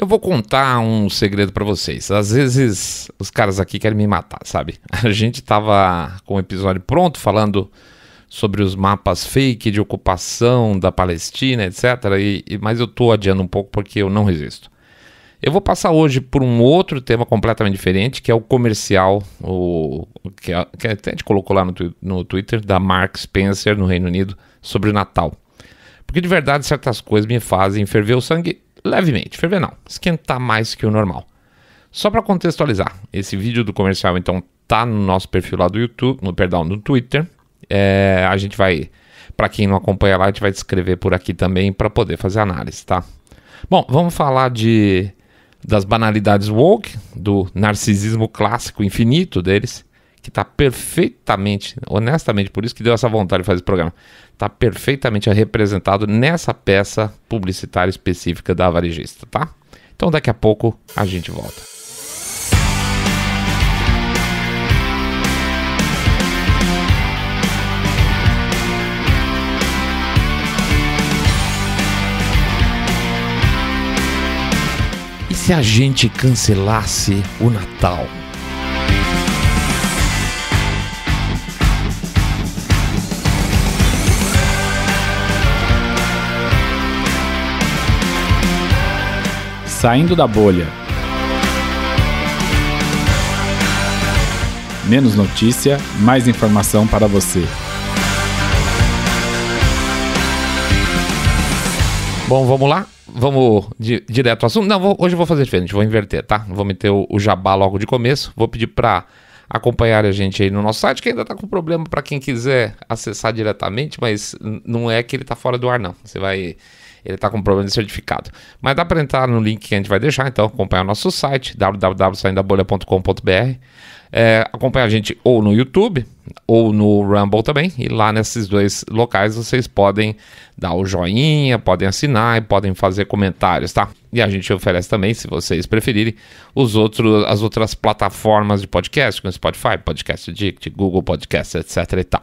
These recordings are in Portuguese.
Eu vou contar um segredo para vocês. Às vezes os caras aqui querem me matar, sabe? A gente tava com o um episódio pronto falando sobre os mapas fake de ocupação da Palestina, etc. E, e, mas eu tô adiando um pouco porque eu não resisto. Eu vou passar hoje por um outro tema completamente diferente, que é o comercial, o, que, é, que até a gente colocou lá no, no Twitter, da Mark Spencer, no Reino Unido, sobre o Natal. Porque de verdade certas coisas me fazem ferver o sangue levemente, ferver não, esquentar mais que o normal. Só para contextualizar, esse vídeo do comercial então tá no nosso perfil lá do YouTube, no perdão, no Twitter. É, a gente vai, para quem não acompanha lá, a gente vai descrever por aqui também para poder fazer análise, tá? Bom, vamos falar de das banalidades woke, do narcisismo clássico infinito deles que está perfeitamente, honestamente, por isso que deu essa vontade de fazer esse programa, está perfeitamente representado nessa peça publicitária específica da varejista, tá? Então daqui a pouco a gente volta. E se a gente cancelasse o Natal? Saindo da bolha. Menos notícia, mais informação para você. Bom, vamos lá? Vamos di direto ao assunto? Não, vou, hoje eu vou fazer diferente, vou inverter, tá? Vou meter o, o jabá logo de começo. Vou pedir para acompanhar a gente aí no nosso site, que ainda está com problema para quem quiser acessar diretamente, mas não é que ele está fora do ar, não. Você vai ele está com problema de certificado. Mas dá para entrar no link que a gente vai deixar, então acompanhar o nosso site, www.saindabolha.com.br. É, acompanha a gente ou no YouTube ou no Rumble também. E lá nesses dois locais vocês podem dar o joinha, podem assinar e podem fazer comentários, tá? E a gente oferece também, se vocês preferirem, os outros, as outras plataformas de podcast, como Spotify, Podcast Addict, Google Podcast, etc e tal.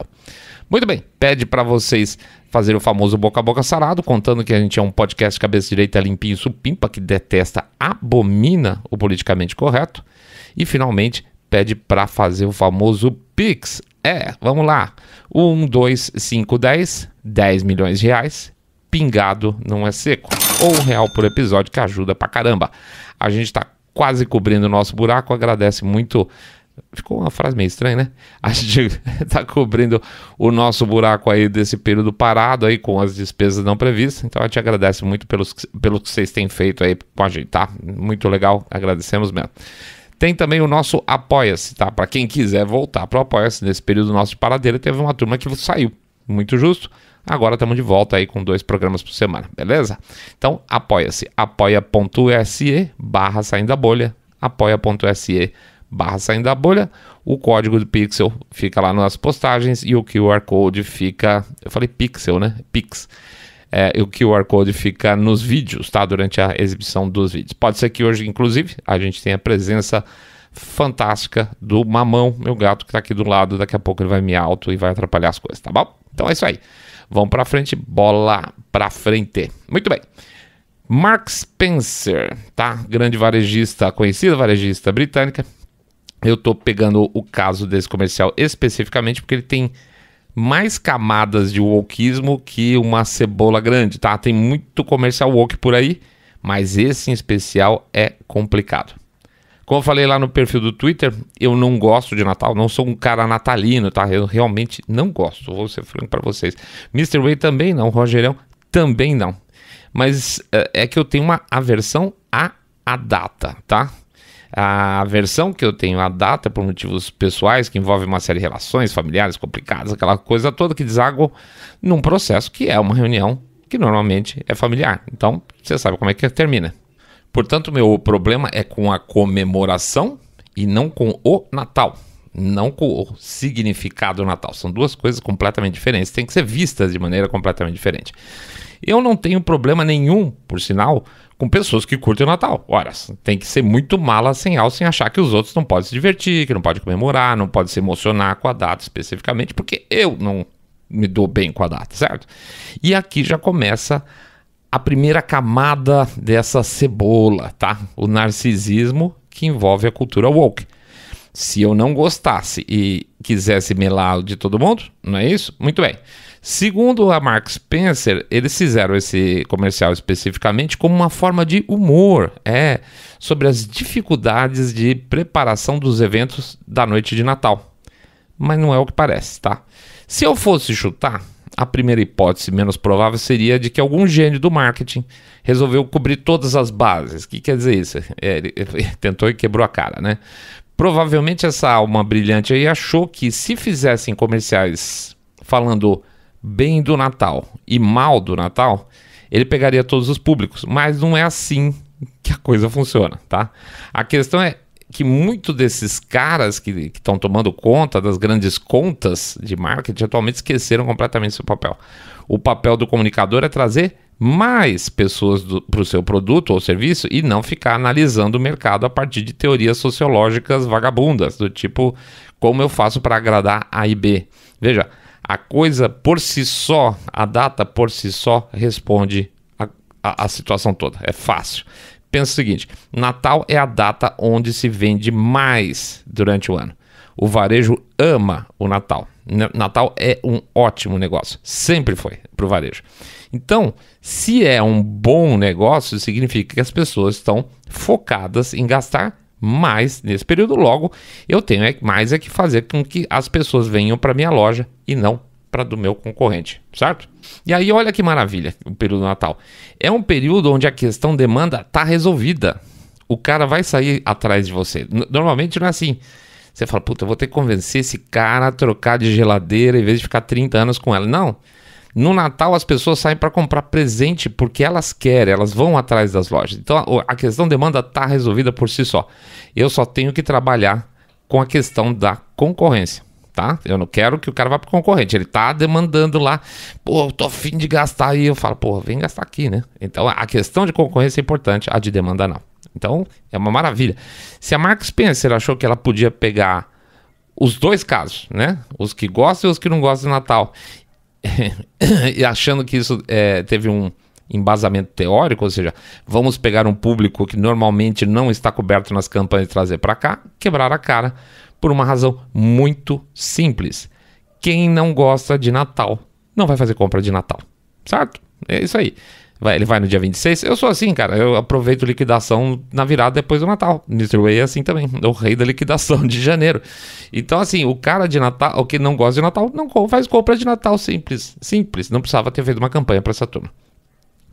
Muito bem, pede para vocês fazer o famoso boca a boca sarado, contando que a gente é um podcast cabeça direita limpinho supimpa que detesta, abomina o politicamente correto. E finalmente, pede para fazer o famoso Pix. É, vamos lá. 1, 2, 5, 10, 10 milhões de reais. Pingado não é seco. Ou um real por episódio que ajuda pra caramba. A gente tá quase cobrindo o nosso buraco. Agradece muito Ficou uma frase meio estranha, né? A gente está cobrindo o nosso buraco aí desse período parado aí com as despesas não previstas. Então a gente agradece muito pelos, pelo que vocês têm feito aí com a gente, tá? Muito legal, agradecemos mesmo. Tem também o nosso Apoia-se, tá? Para quem quiser voltar para o Apoia-se, nesse período nosso de paradeira teve uma turma que saiu. Muito justo. Agora estamos de volta aí com dois programas por semana, beleza? Então apoia-se, apoia.se barra saindo da bolha, apoia.se barra saindo da bolha. O código do Pixel fica lá nas postagens e o QR Code fica. Eu falei Pixel, né? Pix. É, o QR Code fica nos vídeos, tá? Durante a exibição dos vídeos. Pode ser que hoje, inclusive, a gente tenha a presença fantástica do Mamão, meu gato que tá aqui do lado. Daqui a pouco ele vai me alto e vai atrapalhar as coisas, tá bom? Então é isso aí. Vamos para frente, bola para frente. Muito bem. Mark Spencer, tá? Grande varejista, conhecida varejista britânica, eu estou pegando o caso desse comercial especificamente porque ele tem mais camadas de wokeismo que uma cebola grande, tá? Tem muito comercial woke por aí, mas esse em especial é complicado. Como eu falei lá no perfil do Twitter, eu não gosto de Natal, não sou um cara natalino, tá? Eu realmente não gosto, vou ser franco para vocês. Mr. Way também não, Rogerão também não. Mas eh, é que eu tenho uma aversão à a data, tá? A versão que eu tenho, a data, por motivos pessoais, que envolve uma série de relações familiares complicadas, aquela coisa toda que deságua num processo que é uma reunião que normalmente é familiar. Então, você sabe como é que termina. Portanto, meu problema é com a comemoração e não com o Natal não com o significado do Natal. São duas coisas completamente diferentes, tem que ser vistas de maneira completamente diferente. Eu não tenho problema nenhum, por sinal, com pessoas que curtem o Natal. Ora, tem que ser muito mala sem alça sem achar que os outros não podem se divertir, que não pode comemorar, não pode se emocionar com a data especificamente, porque eu não me dou bem com a data, certo? E aqui já começa a primeira camada dessa cebola, tá? O narcisismo que envolve a cultura woke. Se eu não gostasse e quisesse melá-lo de todo mundo, não é isso? Muito bem. Segundo a Mark Spencer, eles fizeram esse comercial especificamente como uma forma de humor, é, sobre as dificuldades de preparação dos eventos da noite de Natal. Mas não é o que parece, tá? Se eu fosse chutar, a primeira hipótese menos provável seria de que algum gênio do marketing resolveu cobrir todas as bases. O que quer dizer isso? É, ele, ele tentou e quebrou a cara, né? provavelmente essa alma brilhante aí achou que se fizessem comerciais falando bem do Natal e mal do Natal, ele pegaria todos os públicos. Mas não é assim que a coisa funciona, tá? A questão é que muito desses caras que estão tomando conta das grandes contas de marketing atualmente esqueceram completamente seu papel. O papel do comunicador é trazer mais pessoas para o seu produto ou serviço e não ficar analisando o mercado a partir de teorias sociológicas vagabundas, do tipo como eu faço para agradar A e B. Veja, a coisa por si só, a data por si só, responde a, a, a situação toda. É fácil. Pensa o seguinte: Natal é a data onde se vende mais durante o ano. O varejo ama o Natal. Natal é um ótimo negócio, sempre foi para o varejo. Então, se é um bom negócio, significa que as pessoas estão focadas em gastar mais nesse período. Logo, eu tenho é, mais é que fazer com que as pessoas venham para minha loja e não para do meu concorrente, certo? E aí, olha que maravilha o período do Natal. É um período onde a questão demanda está resolvida. O cara vai sair atrás de você. Normalmente não é assim. Você fala, puta, eu vou ter que convencer esse cara a trocar de geladeira em vez de ficar 30 anos com ela. Não. No Natal as pessoas saem para comprar presente porque elas querem, elas vão atrás das lojas. Então a questão demanda está resolvida por si só. Eu só tenho que trabalhar com a questão da concorrência. Tá? Eu não quero que o cara vá pro concorrente. Ele tá demandando lá, pô, eu tô afim de gastar aí. Eu falo, pô, vem gastar aqui, né? Então a questão de concorrência é importante, a de demanda não. Então, é uma maravilha. Se a Mark Spencer achou que ela podia pegar os dois casos, né? Os que gostam e os que não gostam de Natal. e achando que isso é, teve um embasamento teórico, ou seja, vamos pegar um público que normalmente não está coberto nas campanhas e trazer para cá, quebrar a cara por uma razão muito simples. Quem não gosta de Natal não vai fazer compra de Natal, certo? É isso aí. Vai, ele vai no dia 26. Eu sou assim, cara. Eu aproveito liquidação na virada depois do Natal. Mr. Way é assim também. o rei da liquidação de janeiro. Então, assim, o cara de Natal, o que não gosta de Natal, não faz compra de Natal simples. Simples. Não precisava ter feito uma campanha para essa turma.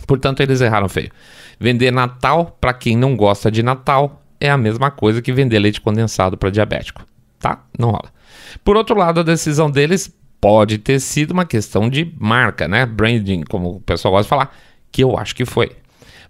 Portanto, eles erraram feio. Vender Natal para quem não gosta de Natal é a mesma coisa que vender leite condensado para diabético. Tá? Não rola. Por outro lado, a decisão deles pode ter sido uma questão de marca, né? Branding, como o pessoal gosta de falar que eu acho que foi.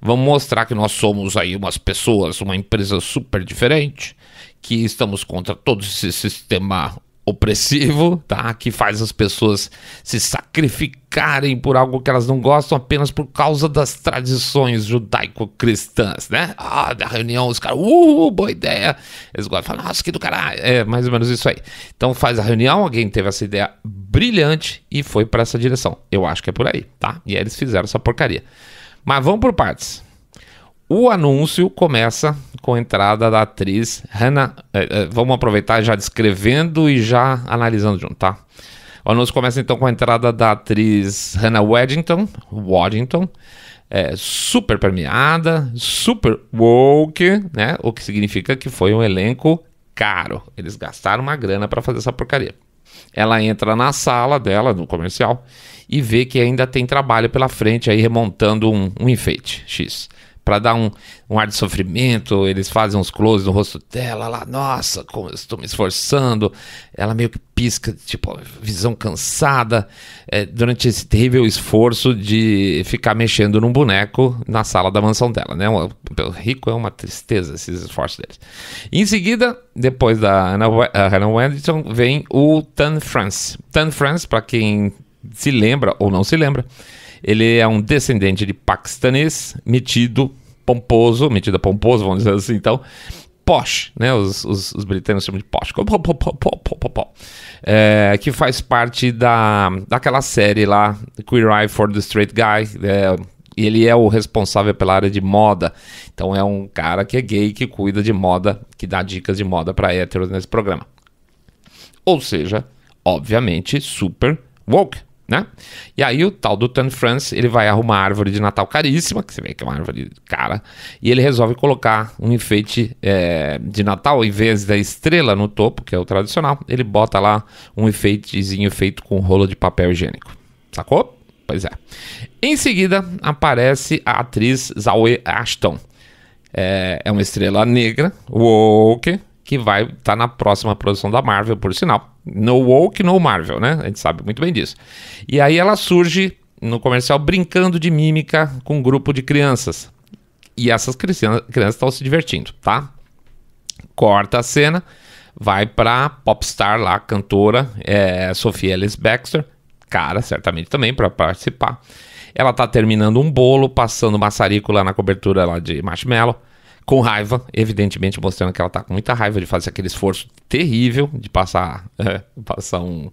Vamos mostrar que nós somos aí umas pessoas, uma empresa super diferente, que estamos contra todo esse sistema opressivo, tá? Que faz as pessoas se sacrificarem por algo que elas não gostam apenas por causa das tradições judaico-cristãs, né? Ah, da reunião, os caras, uh, boa ideia. Eles gostam, falam, nossa, que do caralho. É mais ou menos isso aí. Então faz a reunião, alguém teve essa ideia brilhante e foi para essa direção. Eu acho que é por aí, tá? E aí eles fizeram essa porcaria. Mas vamos por partes. O anúncio começa com a entrada da atriz Hannah. Eh, eh, vamos aproveitar já descrevendo e já analisando junto, tá? O anúncio começa então com a entrada da atriz Hannah Waddington, Waddington é, super premiada, super woke, né? O que significa que foi um elenco caro. Eles gastaram uma grana para fazer essa porcaria. Ela entra na sala dela, no comercial, e vê que ainda tem trabalho pela frente aí remontando um, um enfeite X para dar um, um ar de sofrimento, eles fazem uns close no rosto dela, lá, nossa, como eu estou me esforçando. Ela meio que pisca, tipo, visão cansada, é, durante esse terrível esforço de ficar mexendo num boneco na sala da mansão dela, né? O rico é uma tristeza, esses esforços deles. em seguida, depois da Anna, Hannah Wenderson, vem o Tan France. Tan France, para quem se lembra ou não se lembra, ele é um descendente de paquistanês, metido pomposo, metida pomposo, vamos dizer assim, então, posh, né? Os, os, os britânicos chamam de posh. É, que faz parte da, daquela série lá, Queer Eye for the Straight Guy. É, ele é o responsável pela área de moda. Então é um cara que é gay, que cuida de moda, que dá dicas de moda para héteros nesse programa. Ou seja, obviamente, super woke né? E aí o tal do Tan France, ele vai arrumar árvore de Natal caríssima, que você vê que é uma árvore cara, e ele resolve colocar um enfeite é, de Natal, em vez da estrela no topo, que é o tradicional, ele bota lá um enfeitezinho feito com rolo de papel higiênico. Sacou? Pois é. Em seguida, aparece a atriz Zoe Ashton. É, é uma estrela negra, woke, que vai estar tá na próxima produção da Marvel, por sinal. No woke, no Marvel, né? A gente sabe muito bem disso. E aí ela surge no comercial brincando de mímica com um grupo de crianças. E essas crianças estão se divertindo, tá? Corta a cena, vai pra popstar lá, cantora, é, Sophie Ellis Baxter, cara, certamente também, para participar. Ela tá terminando um bolo, passando maçarico lá na cobertura lá de marshmallow com raiva, evidentemente mostrando que ela está com muita raiva de fazer aquele esforço terrível de passar, é, passar um,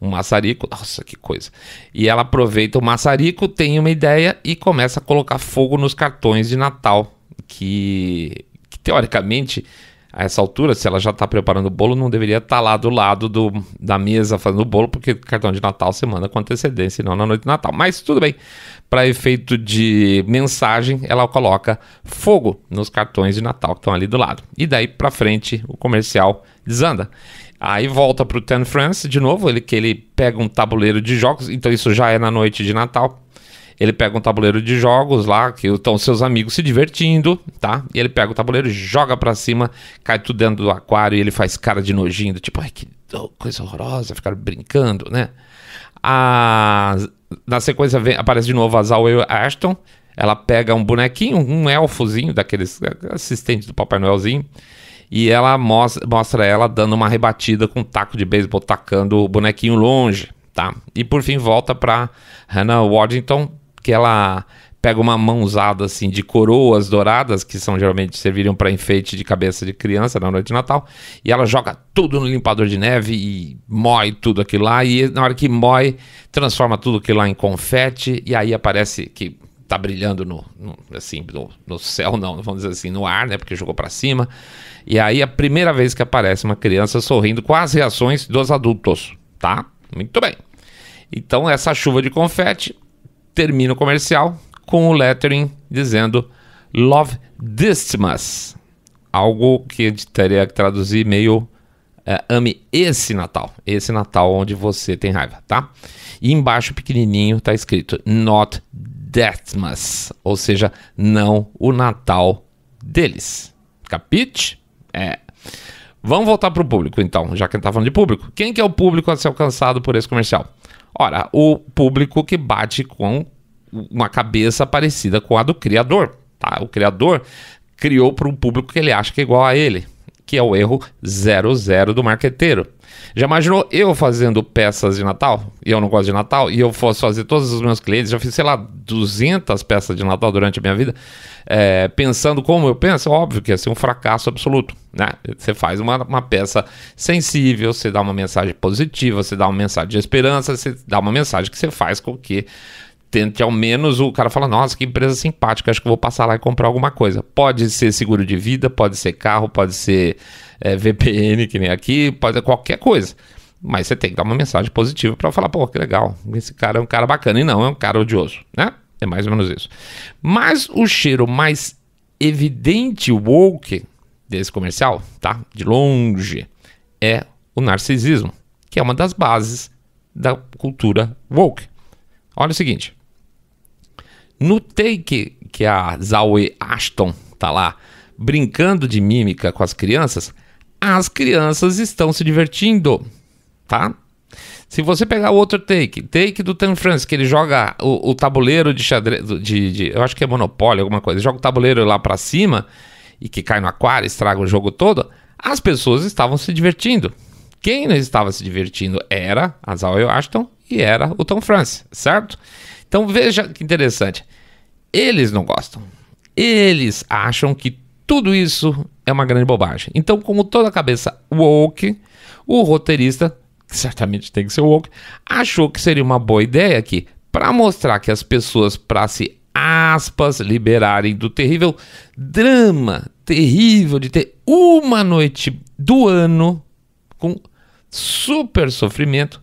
um maçarico. Nossa, que coisa. E ela aproveita o maçarico, tem uma ideia e começa a colocar fogo nos cartões de Natal, que, que teoricamente a essa altura, se ela já está preparando o bolo, não deveria estar tá lá do lado do, da mesa fazendo o bolo, porque o cartão de Natal você manda com antecedência e não na noite de Natal. Mas tudo bem, para efeito de mensagem, ela coloca fogo nos cartões de Natal que estão ali do lado. E daí para frente, o comercial desanda. Aí volta para o Ten France de novo, ele que ele pega um tabuleiro de jogos, então isso já é na noite de Natal ele pega um tabuleiro de jogos lá, que estão seus amigos se divertindo, tá? E ele pega o tabuleiro, joga pra cima, cai tudo dentro do aquário e ele faz cara de nojinho, tipo, ai que coisa horrorosa, ficaram brincando, né? A... Na sequência vem, aparece de novo a Zawel Ashton. Ela pega um bonequinho, um elfozinho, daqueles é, assistentes do Papai Noelzinho, e ela mostra, mostra ela dando uma rebatida com um taco de beisebol, tacando o bonequinho longe, tá? E por fim volta para Hannah Waddington que ela pega uma mãozada assim de coroas douradas, que são geralmente serviram para enfeite de cabeça de criança na noite de Natal, e ela joga tudo no limpador de neve e moe tudo aquilo lá, e na hora que moe, transforma tudo aquilo lá em confete, e aí aparece que tá brilhando no, no assim, no, no, céu, não, vamos dizer assim, no ar, né, porque jogou para cima. E aí a primeira vez que aparece uma criança sorrindo com as reações dos adultos, tá? Muito bem. Então essa chuva de confete termina o comercial com o lettering dizendo Love Distmas. Algo que teria que traduzir meio é, ame esse Natal. Esse Natal onde você tem raiva, tá? E embaixo, pequenininho, tá escrito Not Deathmas. Ou seja, não o Natal deles. Capite? É. Vamos voltar para o público, então, já que a gente está falando de público. Quem que é o público a ser alcançado por esse comercial? Ora, o público que bate com uma cabeça parecida com a do criador. Tá? O criador criou para um público que ele acha que é igual a ele, que é o erro 00 do marqueteiro. Já imaginou eu fazendo peças de Natal? E eu não gosto de Natal. E eu fosse fazer todos os meus clientes. Já fiz, sei lá, 200 peças de Natal durante a minha vida. É, pensando como eu penso, óbvio que ia ser um fracasso absoluto. Né? Você faz uma, uma peça sensível, você dá uma mensagem positiva, você dá uma mensagem de esperança, você dá uma mensagem que você faz com que tente ao menos o cara fala, nossa, que empresa simpática, acho que vou passar lá e comprar alguma coisa. Pode ser seguro de vida, pode ser carro, pode ser é, VPN, que nem aqui, pode ser qualquer coisa. Mas você tem que dar uma mensagem positiva para falar, pô, que legal, esse cara é um cara bacana. E não, é um cara odioso, né? É mais ou menos isso. Mas o cheiro mais evidente, woke, desse comercial, tá? De longe, é o narcisismo, que é uma das bases da cultura woke. Olha o seguinte. No take que a Zawe Ashton tá lá brincando de mímica com as crianças, as crianças estão se divertindo, tá? Se você pegar o outro take, take do Tim France, que ele joga o, o tabuleiro de xadrez, de, de, eu acho que é Monopólio, alguma coisa, joga o tabuleiro lá para cima e que cai no aquário, estraga o jogo todo, as pessoas estavam se divertindo. Quem não estava se divertindo era a Zawe Ashton e era o Tom France, certo? Então veja que interessante. Eles não gostam. Eles acham que tudo isso é uma grande bobagem. Então, como toda cabeça woke, o roteirista, que certamente tem que ser woke, achou que seria uma boa ideia aqui para mostrar que as pessoas, para se aspas, liberarem do terrível drama terrível de ter uma noite do ano com super sofrimento,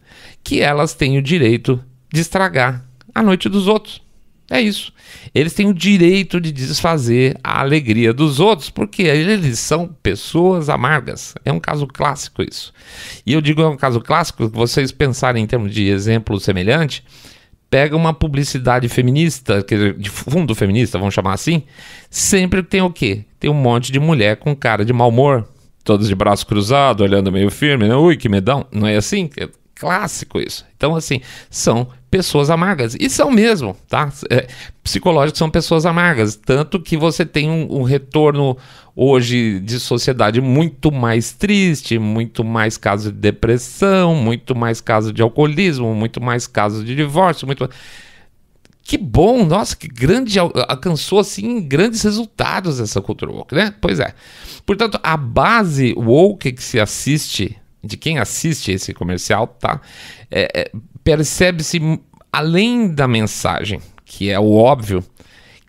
que elas têm o direito de estragar a noite dos outros. É isso. Eles têm o direito de desfazer a alegria dos outros, porque eles são pessoas amargas. É um caso clássico isso. E eu digo é um caso clássico, vocês pensarem em termos de exemplo semelhante, pega uma publicidade feminista, de fundo feminista, vamos chamar assim, sempre tem o quê? Tem um monte de mulher com cara de mau humor, todos de braço cruzado, olhando meio firme, né? Ui, que medão. Não é assim? Clássico isso. Então, assim, são pessoas amargas. E são mesmo, tá? É, psicológicos são pessoas amargas. Tanto que você tem um, um, retorno hoje de sociedade muito mais triste, muito mais casos de depressão, muito mais casos de alcoolismo, muito mais casos de divórcio, muito. Que bom, nossa, que grande alcançou assim grandes resultados essa cultura woke, né? Pois é. Portanto, a base woke que se assiste de quem assiste esse comercial, tá? É, é, Percebe-se, além da mensagem, que é o óbvio,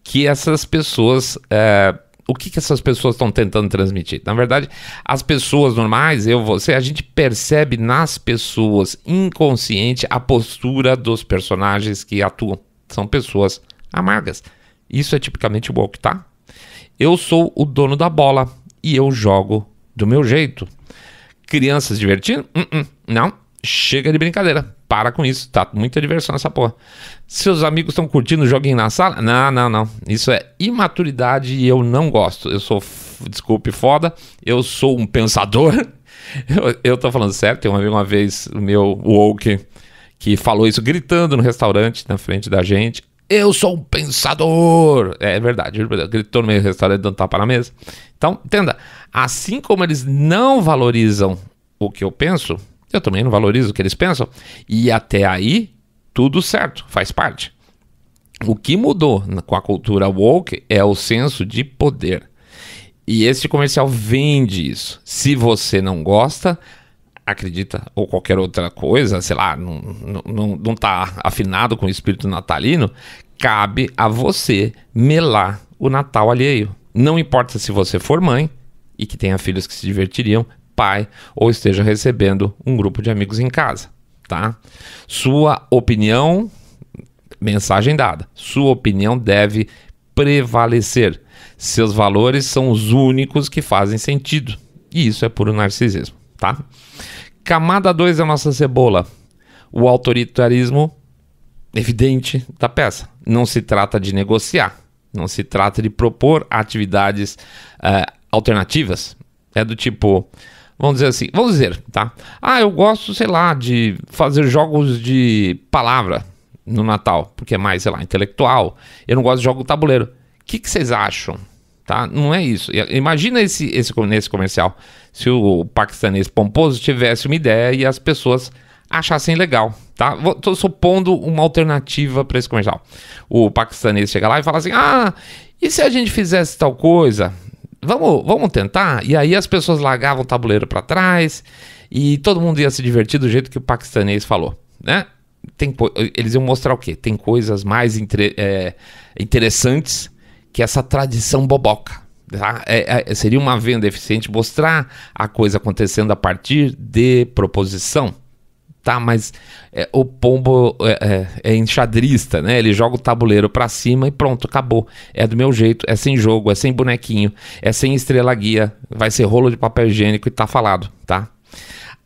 que essas pessoas. É, o que, que essas pessoas estão tentando transmitir? Na verdade, as pessoas normais, eu, você, a gente percebe nas pessoas inconsciente a postura dos personagens que atuam. São pessoas amargas. Isso é tipicamente o woke, tá? Eu sou o dono da bola e eu jogo do meu jeito. Crianças divertindo? Uh -uh, não. Chega de brincadeira. Para com isso. Tá muita diversão essa porra. Seus amigos estão curtindo o joguinho na sala? Não, não, não. Isso é imaturidade e eu não gosto. Eu sou, desculpe, foda. Eu sou um pensador. Eu, eu tô falando certo Tem uma vez, o meu woke, que falou isso gritando no restaurante na frente da gente. Eu sou um pensador. É, é verdade, gritou no meio do restaurante dando tapa na mesa. Então, entenda, assim como eles não valorizam o que eu penso, eu também não valorizo o que eles pensam. E até aí, tudo certo, faz parte. O que mudou com a cultura woke é o senso de poder. E esse comercial vende isso. Se você não gosta, acredita ou qualquer outra coisa, sei lá, não, não, não tá afinado com o espírito natalino, cabe a você melar o Natal alheio. Não importa se você for mãe e que tenha filhos que se divertiriam, pai ou esteja recebendo um grupo de amigos em casa, tá? Sua opinião, mensagem dada, sua opinião deve prevalecer. Seus valores são os únicos que fazem sentido. E isso é puro narcisismo tá? Camada 2 da é nossa cebola. O autoritarismo evidente da peça. Não se trata de negociar, não se trata de propor atividades uh, alternativas. É do tipo, vamos dizer assim, vamos dizer, tá? Ah, eu gosto, sei lá, de fazer jogos de palavra no Natal, porque é mais, sei lá, intelectual. Eu não gosto de jogo tabuleiro. O que, que vocês acham? Tá? Não é isso. Imagina esse, esse, nesse comercial se o paquistanês pomposo tivesse uma ideia e as pessoas achassem legal, tá? Estou supondo uma alternativa para esse comercial. O paquistanês chega lá e fala assim: ah, e se a gente fizesse tal coisa? Vamos, vamos tentar? E aí as pessoas largavam o tabuleiro para trás e todo mundo ia se divertir do jeito que o paquistanês falou, né? Tem, eles iam mostrar o quê? Tem coisas mais inter, é, interessantes que essa tradição boboca. Tá? É, é, seria uma venda eficiente mostrar a coisa acontecendo a partir de proposição. Tá, mas é, o pombo é, é, é enxadrista, né? Ele joga o tabuleiro para cima e pronto, acabou. É do meu jeito, é sem jogo, é sem bonequinho, é sem estrela guia, vai ser rolo de papel higiênico e tá falado, tá?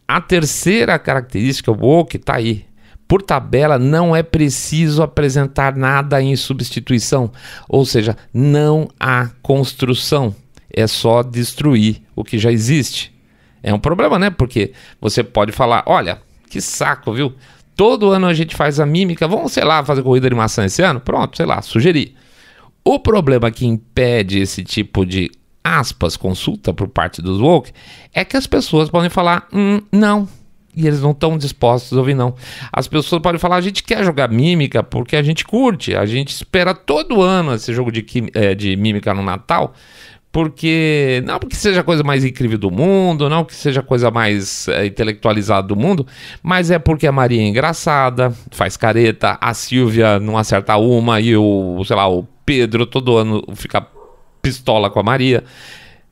A terceira característica, o que tá aí, por tabela, não é preciso apresentar nada em substituição, ou seja, não há construção, é só destruir o que já existe. É um problema, né? Porque você pode falar: olha, que saco, viu? Todo ano a gente faz a mímica, vamos, sei lá, fazer corrida de maçã esse ano? Pronto, sei lá, sugeri. O problema que impede esse tipo de aspas, consulta por parte dos woke, é que as pessoas podem falar: hum, não, e eles não estão dispostos a ouvir, não. As pessoas podem falar, a gente quer jogar mímica porque a gente curte, a gente espera todo ano esse jogo de, é, de mímica no Natal, porque não porque seja a coisa mais incrível do mundo, não que seja a coisa mais é, intelectualizada do mundo, mas é porque a Maria é engraçada, faz careta, a Silvia não acerta uma e o, sei lá, o Pedro todo ano fica pistola com a Maria.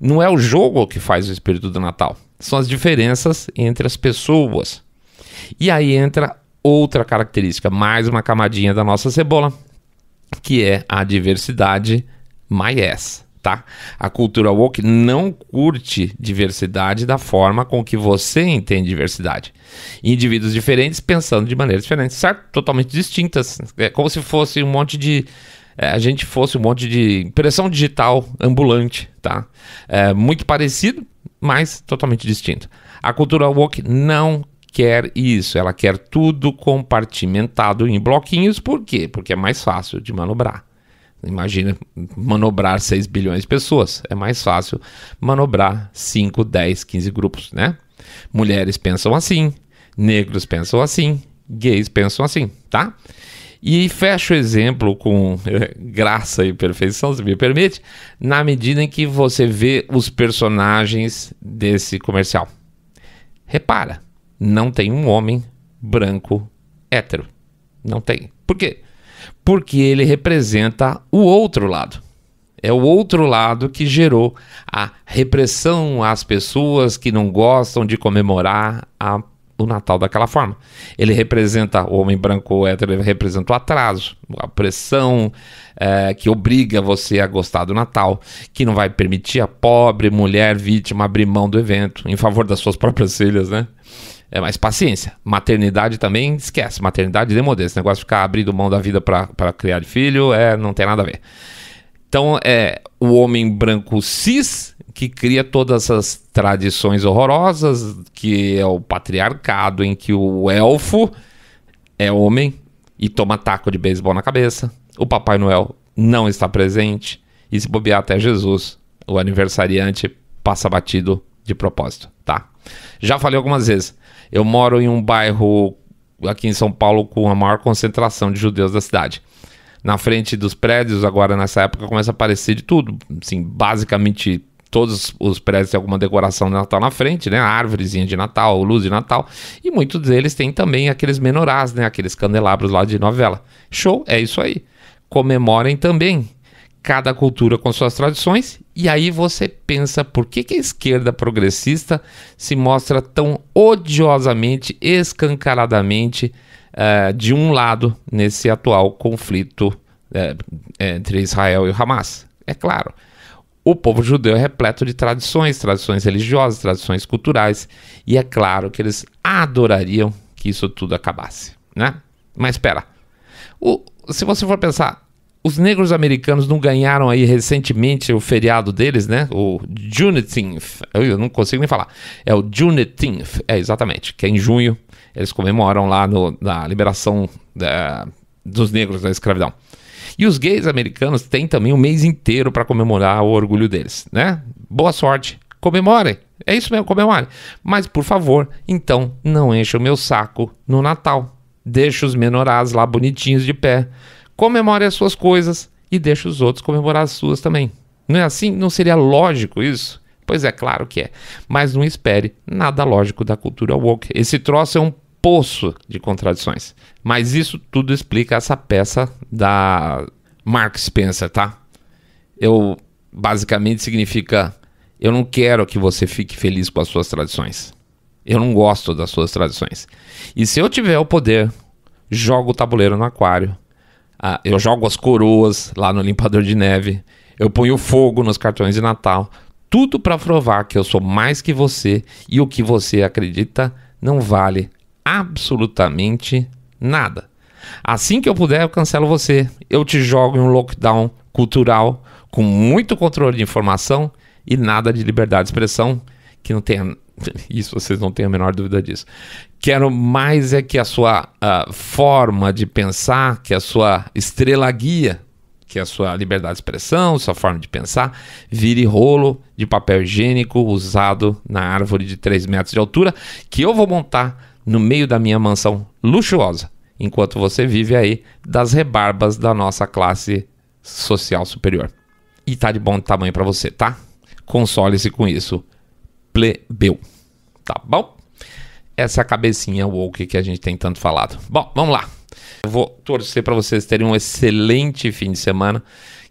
Não é o jogo que faz o espírito do Natal, são as diferenças entre as pessoas. E aí entra outra característica, mais uma camadinha da nossa cebola, que é a diversidade mais. tá? A cultura woke não curte diversidade da forma com que você entende diversidade. Indivíduos diferentes pensando de maneiras diferentes, certo? Totalmente distintas. É como se fosse um monte de é, a gente fosse um monte de impressão digital ambulante, tá? É, muito parecido, mas totalmente distinto. A cultura woke não quer isso, ela quer tudo compartimentado em bloquinhos, por quê? Porque é mais fácil de manobrar. Imagina manobrar 6 bilhões de pessoas. É mais fácil manobrar 5, 10, 15 grupos, né? Mulheres pensam assim, negros pensam assim, gays pensam assim, tá? E fecho o exemplo com eh, graça e perfeição, se me permite, na medida em que você vê os personagens desse comercial. Repara, não tem um homem branco hétero. Não tem. Por quê? Porque ele representa o outro lado. É o outro lado que gerou a repressão às pessoas que não gostam de comemorar a do Natal daquela forma. Ele representa, o homem branco ou hétero, ele representa o atraso, a pressão é, que obriga você a gostar do Natal, que não vai permitir a pobre mulher vítima abrir mão do evento em favor das suas próprias filhas, né? É, mas paciência. Maternidade também esquece. Maternidade demodê. Esse negócio de ficar abrindo mão da vida para criar filho é, não tem nada a ver. Então, é, o homem branco cis que cria todas essas tradições horrorosas, que é o patriarcado, em que o elfo é homem e toma taco de beisebol na cabeça. O Papai Noel não está presente. E se bobear até Jesus, o aniversariante passa batido de propósito, tá? Já falei algumas vezes. Eu moro em um bairro aqui em São Paulo com a maior concentração de judeus da cidade na frente dos prédios, agora nessa época, começa a aparecer de tudo. sim, basicamente todos os prédios têm alguma decoração de Natal na frente, né? Árvorezinha de Natal, luz de Natal. E muitos deles têm também aqueles menorás, né? Aqueles candelabros lá de novela. Show, é isso aí. Comemorem também. Cada cultura com suas tradições. E aí você pensa por que, que a esquerda progressista se mostra tão odiosamente, escancaradamente uh, de um lado nesse atual conflito uh, entre Israel e Hamas. É claro o povo judeu é repleto de tradições, tradições religiosas, tradições culturais, e é claro que eles adorariam que isso tudo acabasse, né? Mas espera, se você for pensar, os negros americanos não ganharam aí recentemente o feriado deles, né? O Juneteenth, eu não consigo nem falar, é o Juneteenth, é exatamente, que é em junho, eles comemoram lá no, na liberação da, é, dos negros da escravidão. E os gays americanos têm também um mês inteiro para comemorar o orgulho deles, né? Boa sorte, comemorem. É isso mesmo, comemorem. Mas, por favor, então, não encha o meu saco no Natal. Deixa os menorás lá bonitinhos de pé. Comemore as suas coisas e deixa os outros comemorar as suas também. Não é assim? Não seria lógico isso? Pois é, claro que é. Mas não espere nada lógico da cultura woke. Esse troço é um poço de contradições. Mas isso tudo explica essa peça da Mark Spencer, tá? Eu basicamente significa eu não quero que você fique feliz com as suas tradições. Eu não gosto das suas tradições. E se eu tiver o poder, jogo o tabuleiro no aquário. Ah, eu jogo as coroas lá no limpador de neve. Eu ponho fogo nos cartões de Natal. Tudo para provar que eu sou mais que você e o que você acredita não vale absolutamente nada. Assim que eu puder, eu cancelo você. Eu te jogo em um lockdown cultural com muito controle de informação e nada de liberdade de expressão, que não tenha. Isso vocês não têm a menor dúvida disso. Quero mais é que a sua uh, forma de pensar, que a sua estrela guia, que a sua liberdade de expressão, sua forma de pensar, vire rolo de papel higiênico usado na árvore de 3 metros de altura, que eu vou montar no meio da minha mansão luxuosa, enquanto você vive aí das rebarbas da nossa classe social superior. E tá de bom tamanho para você, tá? Console-se com isso, plebeu. Tá bom? Essa é a cabecinha woke que a gente tem tanto falado. Bom, vamos lá. Eu vou torcer para vocês terem um excelente fim de semana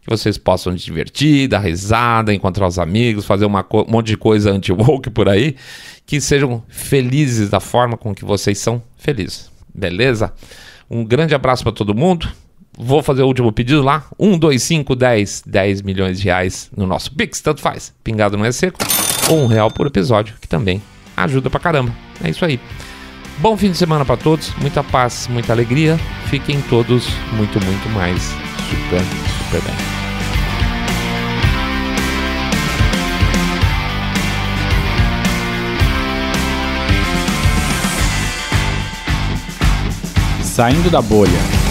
que vocês possam se divertir, dar risada, encontrar os amigos, fazer uma um monte de coisa anti-woke por aí, que sejam felizes da forma com que vocês são felizes. Beleza? Um grande abraço para todo mundo. Vou fazer o último pedido lá. 1, 2, 5, 10, 10 milhões de reais no nosso Pix, tanto faz. Pingado não é seco. Ou um real por episódio, que também ajuda pra caramba. É isso aí. Bom fim de semana para todos, muita paz, muita alegria. Fiquem todos muito, muito mais super, super bem. Saindo da bolha.